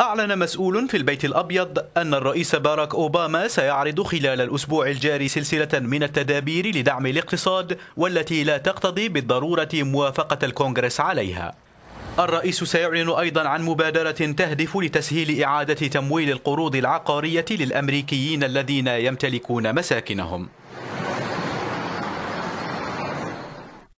أعلن مسؤول في البيت الأبيض أن الرئيس باراك أوباما سيعرض خلال الأسبوع الجاري سلسلة من التدابير لدعم الاقتصاد والتي لا تقتضي بالضرورة موافقة الكونغرس عليها الرئيس سيعلن أيضا عن مبادرة تهدف لتسهيل إعادة تمويل القروض العقارية للأمريكيين الذين يمتلكون مساكنهم